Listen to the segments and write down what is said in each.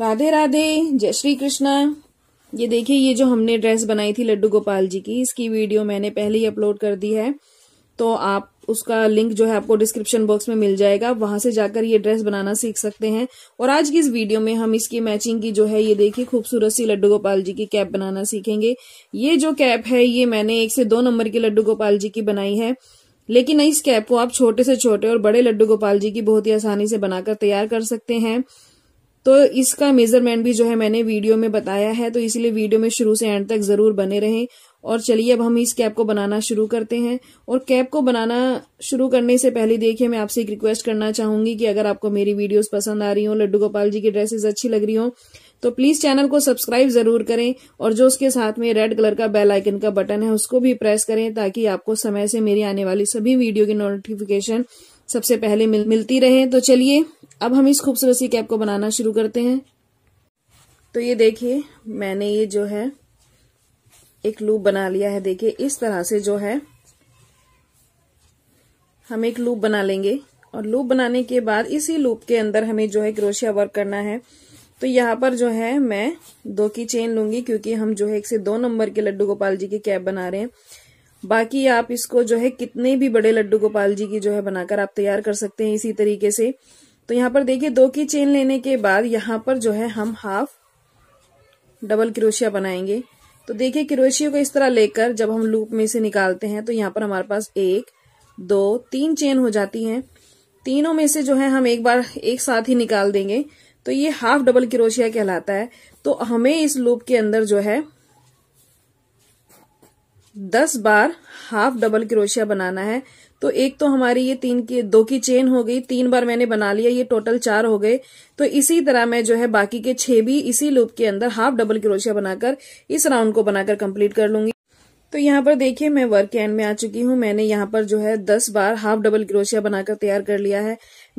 राधे राधे जय श्री कृष्णा ये देखिए ये जो हमने ड्रेस बनाई थी लड्डू गोपाल जी की इसकी वीडियो मैंने पहले ही अपलोड कर दी है तो आप उसका लिंक जो है आपको डिस्क्रिप्शन बॉक्स में मिल जाएगा वहां से जाकर ये ड्रेस बनाना सीख सकते हैं और आज की इस वीडियो में हम इसकी मैचिंग की जो है ये देखिए खूबसूरत सी लड्डू गोपाल जी की कैप बनाना सीखेंगे ये जो कैप है ये मैंने एक से दो नंबर की लड्डू गोपाल जी की बनाई है लेकिन इस कैप को आप छोटे से छोटे और बड़े लड्डू गोपाल जी की बहुत ही आसानी से बनाकर तैयार कर सकते हैं तो इसका मेजरमेंट भी जो है मैंने वीडियो में बताया है तो इसलिए वीडियो में शुरू से एंड तक जरूर बने रहें और चलिए अब हम इस कैप को बनाना शुरू करते हैं और कैप को बनाना शुरू करने से पहले देखिए मैं आपसे एक रिक्वेस्ट करना चाहूंगी कि अगर आपको मेरी वीडियोस पसंद आ रही हो लड्डू गोपाल जी की ड्रेसेस अच्छी लग रही हो तो प्लीज चैनल को सब्सक्राइब जरूर करें और जो उसके साथ में रेड कलर का बेल आइकन का बटन है उसको भी प्रेस करें ताकि आपको समय से मेरी आने वाली सभी वीडियो की नोटिफिकेशन सबसे पहले मिल, मिलती रहे तो चलिए अब हम इस खूबसूरत सी कैप को बनाना शुरू करते हैं तो ये देखिए मैंने ये जो है एक लूप बना लिया है देखिए इस तरह से जो है हम एक लूप बना लेंगे और लूप बनाने के बाद इसी लूप के अंदर हमें जो है क्रोशिया वर्क करना है तो यहाँ पर जो है मैं दो की चेन लूंगी क्योंकि हम जो है एक से दो नंबर के लड्डू गोपाल जी की कैप बना रहे हैं बाकी आप इसको जो है कितने भी बड़े लड्डू गोपाल जी की जो है बनाकर आप तैयार कर सकते हैं इसी तरीके से तो यहाँ पर देखिए दो की चेन लेने के बाद यहाँ पर जो है हम हाफ डबल क्रोशिया बनाएंगे तो देखिए क्रोशिया को इस तरह लेकर जब हम लूप में से निकालते हैं तो यहाँ पर हमारे पास एक दो तीन चेन हो जाती हैं तीनों में से जो है हम एक बार एक साथ ही निकाल देंगे तो ये हाफ डबल क्रोशिया कहलाता है तो हमें इस लूप के अंदर जो है दस बार हाफ डबल क्रोशिया बनाना है तो एक तो हमारी ये तीन की दो की चेन हो गई तीन बार मैंने बना लिया ये टोटल चार हो गए तो इसी तरह मैं जो है बाकी के छह भी इसी लूप के अंदर हाफ डबल क्रोशिया बनाकर इस राउंड को बनाकर कंप्लीट कर लूंगी तो यहाँ पर देखिए मैं वर्क एंड में आ चुकी हूँ मैंने यहाँ पर जो है दस बार हाफ डबल क्रोशिया बनाकर तैयार कर लिया है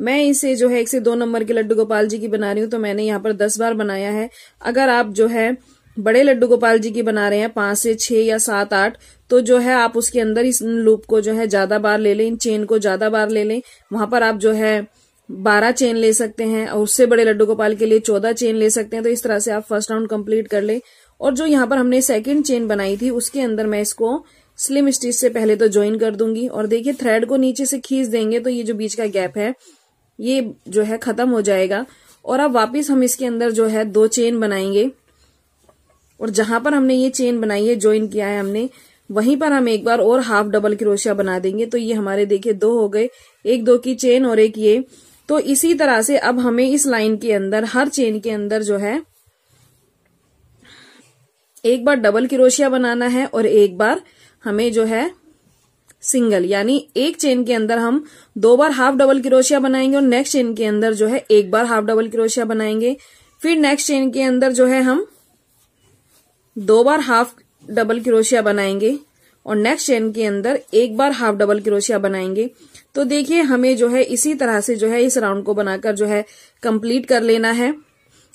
मैं इसे जो है एक से दो नंबर के लड्डू गोपाल जी की बना रही हूँ तो मैंने यहाँ पर दस बार बनाया है अगर आप जो है बड़े लड्डू गोपाल जी की बना रहे हैं पांच से छह या सात आठ तो जो है आप उसके अंदर इस लूप को जो है ज्यादा बार ले लें इन चेन को ज्यादा बार ले लें वहां पर आप जो है बारह चेन ले सकते हैं और उससे बड़े लड्डू गोपाल के लिए चौदह चेन ले सकते हैं तो इस तरह से आप फर्स्ट राउंड कंप्लीट कर ले और जो यहाँ पर हमने सेकेंड चेन बनाई थी उसके अंदर मैं इसको स्लिम स्टिच से पहले तो ज्वाइन कर दूंगी और देखिए थ्रेड को नीचे से खींच देंगे तो ये जो बीच का गैप है ये जो है खत्म हो जाएगा और अब वापस हम इसके अंदर जो है दो चेन बनाएंगे और जहां पर हमने ये चेन बनाई है ज्वाइन किया है हमने वहीं पर हम एक बार और हाफ डबल क्रोशिया बना देंगे तो ये हमारे देखिए दो हो गए एक दो की चेन और एक ये तो इसी तरह से अब हमें इस लाइन के अंदर हर चेन के अंदर जो है एक बार डबल क्रोशिया बनाना है और एक बार हमें जो है सिंगल यानी एक चेन के अंदर हम दो बार हाफ डबल क्रोशिया बनाएंगे और नेक्स्ट चेन के अंदर जो है एक बार हाफ डबल क्रोशिया बनाएंगे फिर नेक्स्ट चेन के अंदर जो है हम दो बार हाफ डबल क्रोशिया बनाएंगे और नेक्स्ट चेन के अंदर एक बार हाफ डबल क्रोशिया बनाएंगे तो देखिए हमें जो है इसी तरह से जो है इस राउंड को बनाकर जो है कंप्लीट कर लेना है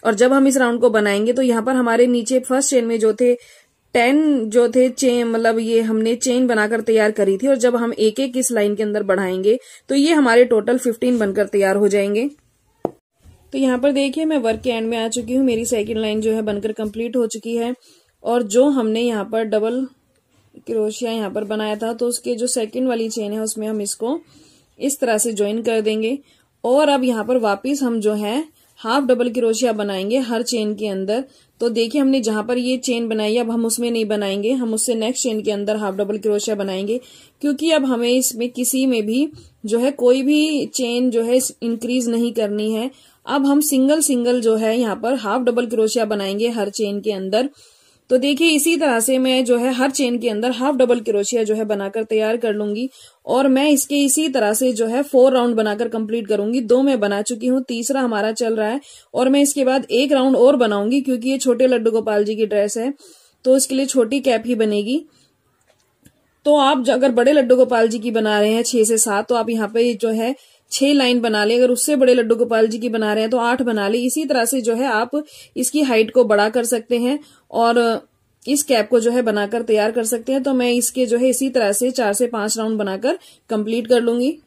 और जब हम इस राउंड को बनाएंगे तो यहाँ पर हमारे नीचे फर्स्ट चेन में जो थे टेन जो थे चेन मतलब ये हमने चेन बनाकर तैयार करी थी और जब हम एक एक इस लाइन के अंदर बढ़ाएंगे तो ये हमारे टोटल फिफ्टीन बनकर तैयार हो जाएंगे तो यहाँ पर देखिए मैं वर्क के एंड में आ चुकी हूँ मेरी सेकंड लाइन जो है बनकर कंप्लीट हो चुकी है और जो हमने यहाँ पर डबल क्रोशिया यहाँ पर बनाया था तो उसके जो सेकंड वाली चेन है उसमें हम इसको इस तरह से ज्वाइन कर देंगे और अब यहाँ पर वापस हम जो है हाफ डबल क्रोशिया बनाएंगे हर चेन के अंदर तो देखिए हमने जहां पर ये चेन बनाई अब हम उसमें नहीं बनाएंगे हम उससे नेक्स्ट चेन के अंदर हाफ डबल क्रोशिया बनाएंगे क्योंकि अब हमें इसमें किसी में भी जो है कोई भी चेन जो है इंक्रीज नहीं करनी है अब हम सिंगल सिंगल जो है यहाँ पर हाफ डबल क्रोशिया बनाएंगे हर चेन के अंदर तो देखिए इसी तरह से मैं जो है हर चेन के अंदर हाफ डबल क्रोशिया जो है बनाकर तैयार कर लूंगी और मैं इसके इसी तरह से जो है फोर राउंड बनाकर कंप्लीट करूंगी दो मैं बना चुकी हूँ तीसरा हमारा चल रहा है और मैं इसके बाद एक राउंड और बनाऊंगी क्योंकि ये छोटे लड्डू गोपाल जी की ड्रेस है तो इसके लिए छोटी कैप ही बनेगी तो आप अगर बड़े लड्डू गोपाल जी की बना रहे हैं छह से सात तो आप यहाँ पे जो है छह लाइन बना ली अगर उससे बड़े लड्डू गोपाल जी की बना रहे हैं तो आठ बना ले इसी तरह से जो है आप इसकी हाइट को बड़ा कर सकते हैं और इस कैप को जो है बनाकर तैयार कर सकते हैं तो मैं इसके जो है इसी तरह से चार से पांच राउंड बनाकर कंप्लीट कर लूंगी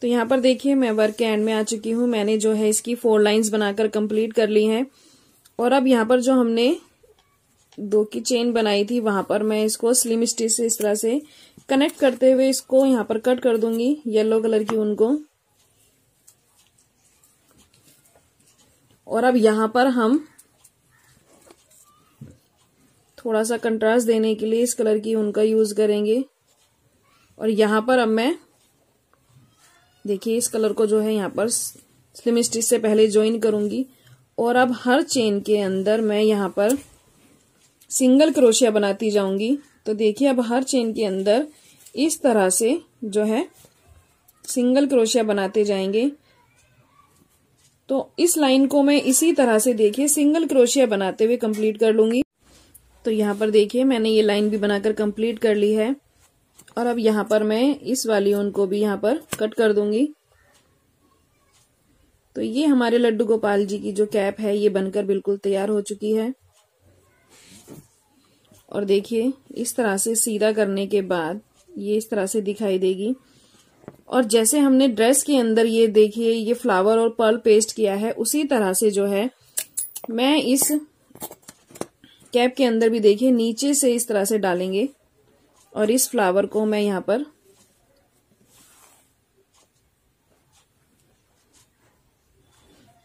तो यहाँ पर देखिए मैं वर्क के एंड में आ चुकी हूँ मैंने जो है इसकी फोर लाइंस बनाकर कंप्लीट कर ली हैं और अब यहाँ पर जो हमने दो की चेन बनाई थी वहां पर मैं इसको स्लिम स्टिच से इस तरह से कनेक्ट करते हुए इसको यहाँ पर कट कर दूंगी येलो कलर की उनको और अब यहां पर हम थोड़ा सा कंट्रास्ट देने के लिए इस कलर की उनका यूज करेंगे और यहां पर अब मैं देखिए इस कलर को जो है यहाँ पर स्लिम स्टिच से पहले ज्वाइन करूंगी और अब हर चेन के अंदर मैं यहां पर सिंगल क्रोशिया बनाती जाऊंगी तो देखिए अब हर चेन के अंदर इस तरह से जो है सिंगल क्रोशिया बनाते जाएंगे तो इस लाइन को मैं इसी तरह से देखिए सिंगल क्रोशिया बनाते हुए कंप्लीट कर लूंगी तो यहाँ पर देखिए मैंने ये लाइन भी बनाकर कंप्लीट कर ली है और अब यहाँ पर मैं इस वाली ऊन को भी यहाँ पर कट कर दूंगी तो ये हमारे लड्डू गोपाल जी की जो कैप है ये बनकर बिल्कुल तैयार हो चुकी है और देखिए इस तरह से सीधा करने के बाद ये इस तरह से दिखाई देगी और जैसे हमने ड्रेस के अंदर ये देखिए ये फ्लावर और पर्ल पेस्ट किया है उसी तरह से जो है मैं इस कैप के अंदर भी देखिए नीचे से इस तरह से डालेंगे और इस फ्लावर को मैं यहाँ पर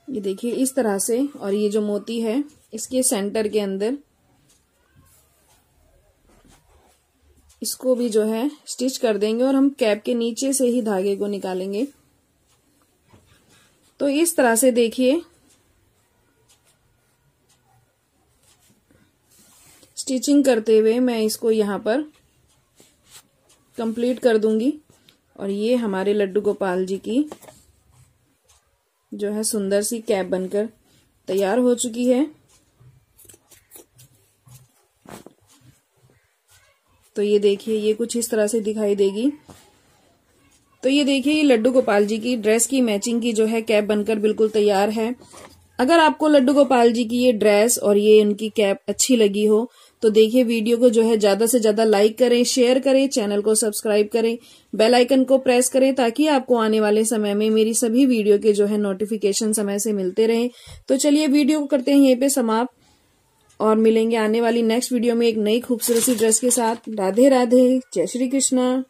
ये देखिए इस तरह से और ये जो मोती है इसके सेंटर के अंदर इसको भी जो है स्टिच कर देंगे और हम कैप के नीचे से ही धागे को निकालेंगे तो इस तरह से देखिए स्टिचिंग करते हुए मैं इसको यहाँ पर कंप्लीट कर दूंगी और ये हमारे लड्डू गोपाल जी की जो है सुंदर सी कैप बनकर तैयार हो चुकी है तो ये देखिए ये कुछ इस तरह से दिखाई देगी तो ये देखिए ये लड्डू गोपाल जी की ड्रेस की मैचिंग की जो है कैप बनकर बिल्कुल तैयार है अगर आपको लड्डू गोपाल जी की ये ड्रेस और ये उनकी कैप अच्छी लगी हो तो देखिए वीडियो को जो है ज्यादा से ज्यादा लाइक करें शेयर करें चैनल को सब्सक्राइब करें बेल आइकन को प्रेस करें ताकि आपको आने वाले समय में मेरी सभी वीडियो के जो है नोटिफिकेशन समय से मिलते रहें तो चलिए वीडियो करते हैं यहीं पे समाप्त और मिलेंगे आने वाली नेक्स्ट वीडियो में एक नई खूबसूरत सी ड्रेस के साथ राधे राधे जय श्री कृष्णा